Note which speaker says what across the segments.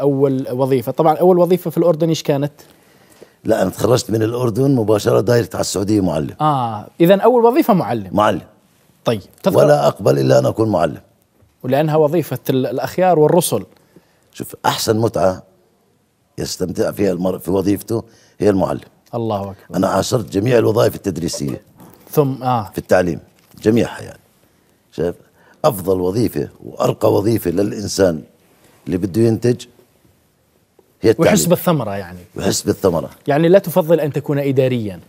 Speaker 1: اول وظيفه طبعا اول وظيفه في الاردن ايش كانت
Speaker 2: لا انا تخرجت من الاردن مباشره دايركت على السعوديه معلم
Speaker 1: اه اذا اول وظيفه معلم
Speaker 2: معلم طيب تذكر ولا اقبل الا ان اكون معلم ولانها وظيفه الاخيار والرسل شوف احسن متعه يستمتع فيها المرء في وظيفته هي المعلم الله اكبر انا عاصرت جميع الوظائف التدريسيه ثم اه في التعليم جميعها يعني شايف افضل وظيفه وارقى وظيفه للانسان اللي بده ينتج هي التعليم ويحس
Speaker 1: بالثمرة يعني
Speaker 2: ويحس بالثمرة
Speaker 1: يعني لا تفضل أن تكون إداريا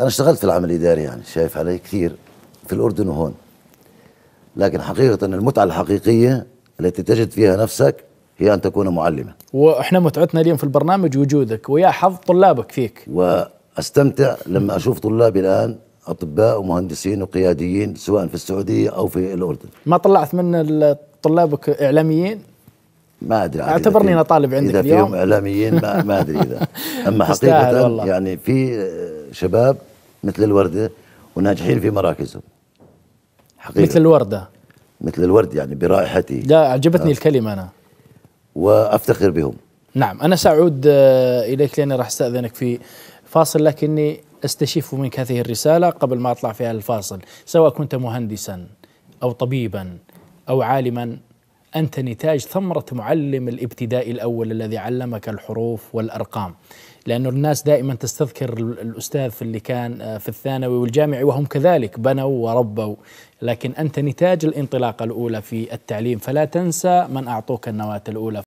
Speaker 2: أنا اشتغلت في العمل الإداري يعني شايف علي كثير في الأردن وهون لكن حقيقة المتعة الحقيقية التي تجد فيها نفسك هي أن تكون معلما
Speaker 1: وإحنا متعتنا اليوم في البرنامج وجودك ويا حظ طلابك فيك
Speaker 2: وأستمتع لما أشوف طلابي الآن أطباء ومهندسين وقياديين سواء في السعودية أو في الأردن
Speaker 1: ما طلعت من طلابك إعلاميين ما ادري اعتبرني انا طالب عندك اذا اليوم. فيهم اعلاميين ما, ما ادري اذا اما حقيقه
Speaker 2: يعني في آه، شباب مثل الورده وناجحين في مراكزهم حقيقه مثل الورده مثل الورد يعني برائحتي لا عجبتني آه. الكلمه انا وافتخر بهم
Speaker 1: نعم انا ساعود آه، اليك لاني راح استاذنك في فاصل لكني استشف منك هذه الرساله قبل ما اطلع في الفاصل سواء كنت مهندسا او طبيبا او عالما أنت نتاج ثمرة معلم الابتدائي الأول الذي علمك الحروف والأرقام لأن الناس دائما تستذكر الأستاذ اللي كان آه، في الثانوي والجامعي وهم كذلك بنوا وربوا لكن أنت نتاج الانطلاقة الأولى في التعليم فلا تنسى من أعطوك النواة الأولى